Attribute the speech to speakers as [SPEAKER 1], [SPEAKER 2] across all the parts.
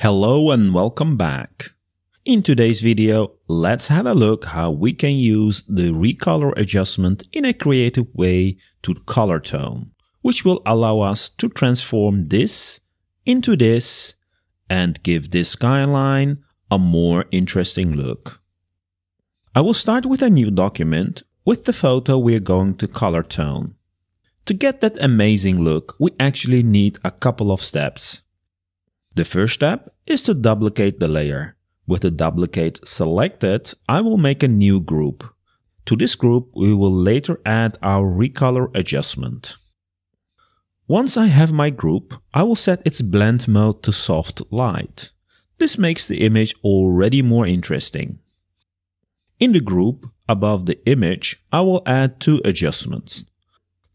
[SPEAKER 1] Hello and welcome back. In today's video, let's have a look how we can use the recolor adjustment in a creative way to color tone, which will allow us to transform this into this and give this skyline a more interesting look. I will start with a new document with the photo we're going to color tone. To get that amazing look, we actually need a couple of steps. The first step is to duplicate the layer. With the duplicate selected, I will make a new group. To this group, we will later add our recolor adjustment. Once I have my group, I will set its blend mode to soft light. This makes the image already more interesting. In the group, above the image, I will add two adjustments.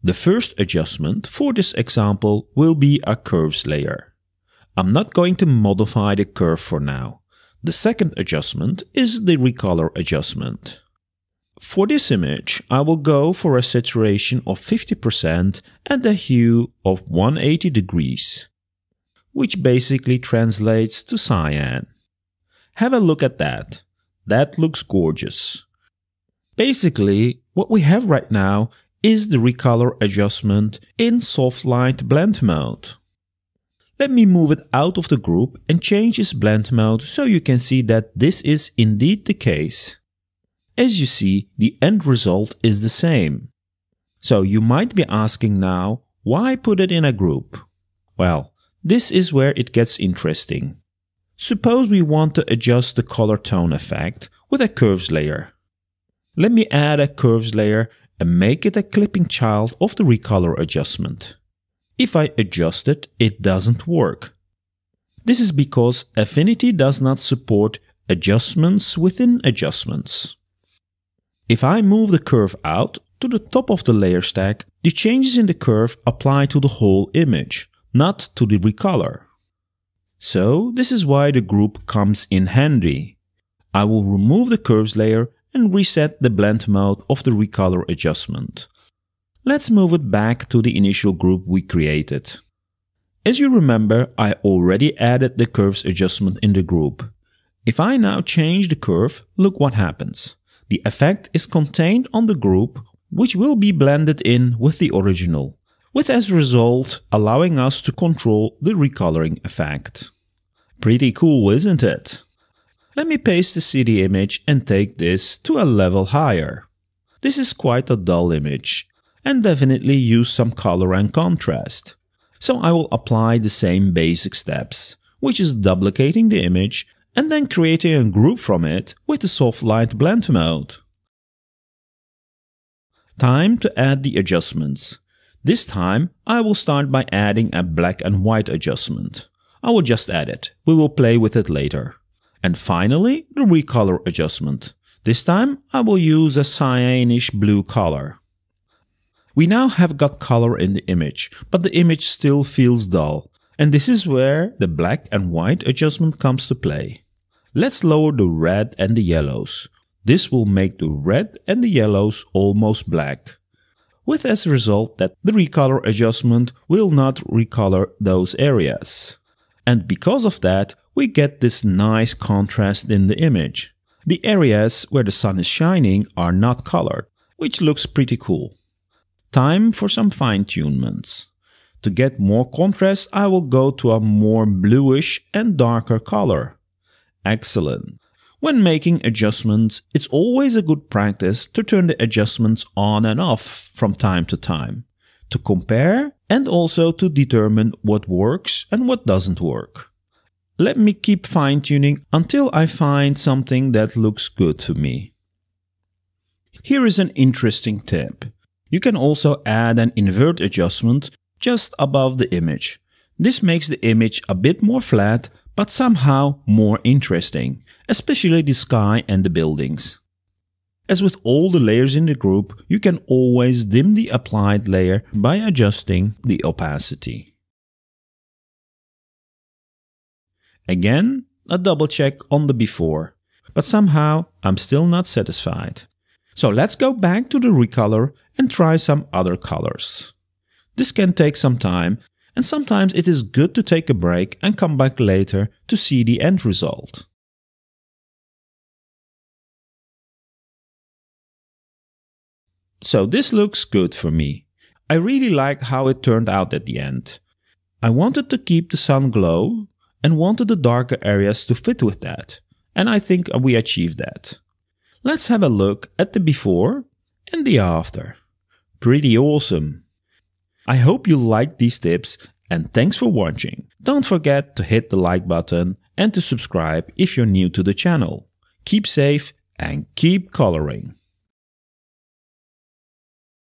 [SPEAKER 1] The first adjustment for this example will be a curves layer. I'm not going to modify the curve for now. The second adjustment is the recolor adjustment. For this image, I will go for a saturation of 50% and a hue of 180 degrees, which basically translates to cyan. Have a look at that. That looks gorgeous. Basically, what we have right now is the recolor adjustment in soft light blend mode. Let me move it out of the group and change its blend mode so you can see that this is indeed the case. As you see, the end result is the same. So you might be asking now, why put it in a group? Well, this is where it gets interesting. Suppose we want to adjust the color tone effect with a curves layer. Let me add a curves layer and make it a clipping child of the recolor adjustment. If I adjust it, it doesn't work. This is because Affinity does not support adjustments within adjustments. If I move the curve out to the top of the layer stack, the changes in the curve apply to the whole image, not to the recolor. So this is why the group comes in handy. I will remove the curves layer and reset the blend mode of the recolor adjustment. Let's move it back to the initial group we created. As you remember, I already added the curves adjustment in the group. If I now change the curve, look what happens. The effect is contained on the group, which will be blended in with the original, with as a result allowing us to control the recoloring effect. Pretty cool, isn't it? Let me paste the CD image and take this to a level higher. This is quite a dull image, and definitely use some color and contrast. So I will apply the same basic steps, which is duplicating the image and then creating a group from it with the soft light blend mode. Time to add the adjustments. This time I will start by adding a black and white adjustment. I will just add it, we will play with it later. And finally the recolor adjustment. This time I will use a cyanish blue color. We now have got color in the image, but the image still feels dull. And this is where the black and white adjustment comes to play. Let's lower the red and the yellows. This will make the red and the yellows almost black. With as a result that the recolor adjustment will not recolor those areas. And because of that, we get this nice contrast in the image. The areas where the sun is shining are not colored, which looks pretty cool time for some fine tunements. To get more contrast, I will go to a more bluish and darker color. Excellent. When making adjustments, it's always a good practice to turn the adjustments on and off from time to time, to compare and also to determine what works and what doesn't work. Let me keep fine tuning until I find something that looks good to me. Here is an interesting tip. You can also add an invert adjustment just above the image. This makes the image a bit more flat, but somehow more interesting, especially the sky and the buildings. As with all the layers in the group, you can always dim the applied layer by adjusting the opacity. Again, a double check on the before, but somehow I'm still not satisfied. So let's go back to the recolor and try some other colors. This can take some time and sometimes it is good to take a break and come back later to see the end result. So this looks good for me. I really liked how it turned out at the end. I wanted to keep the sun glow and wanted the darker areas to fit with that. And I think we achieved that. Let's have a look at the before and the after. Pretty awesome. I hope you liked these tips and thanks for watching. Don't forget to hit the like button and to subscribe if you're new to the channel. Keep safe and keep coloring.